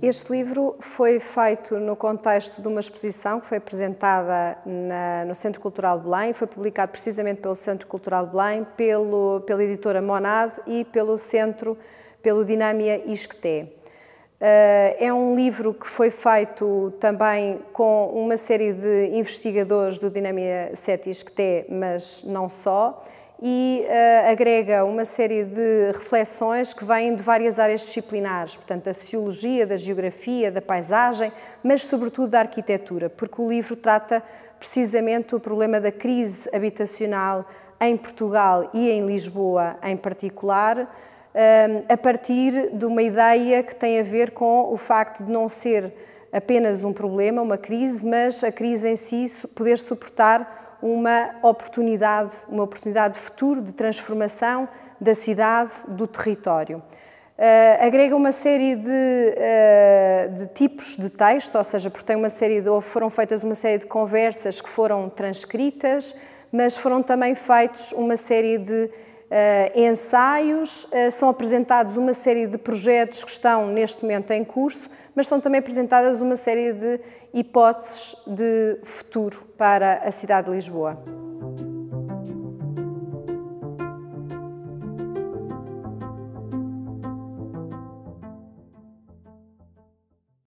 Este livro foi feito no contexto de uma exposição que foi apresentada na, no Centro Cultural de Belém, foi publicado precisamente pelo Centro Cultural de Belém, pelo, pela editora Monad e pelo Centro, pelo Dinâmia Isqueté. Eh, é um livro que foi feito também com uma série de investigadores do Dinâmia 7 Isqueté, mas não só, e uh, agrega uma série de reflexões que vêm de várias áreas disciplinares, portanto, da sociologia, da geografia, da paisagem, mas sobretudo da arquitetura, porque o livro trata precisamente o problema da crise habitacional em Portugal e em Lisboa em particular, eh, a partir de uma ideia que tem a ver com o facto de não ser apenas um problema, uma crise, mas a crise em si poder suportar uma oportunidade, uma oportunidade de futuro de transformação da cidade, do território. Uh, agrega uma série de, uh, de, tipos de texto, ou seja, porque tem uma série de, foram feitas uma série de conversas que foram transcritas, mas foram também feitos uma série de eh, ensaios, eh, são apresentados uma série de projetos que estão neste momento em curso, mas são também apresentadas uma série de hipóteses de futuro para a cidade de Lisboa.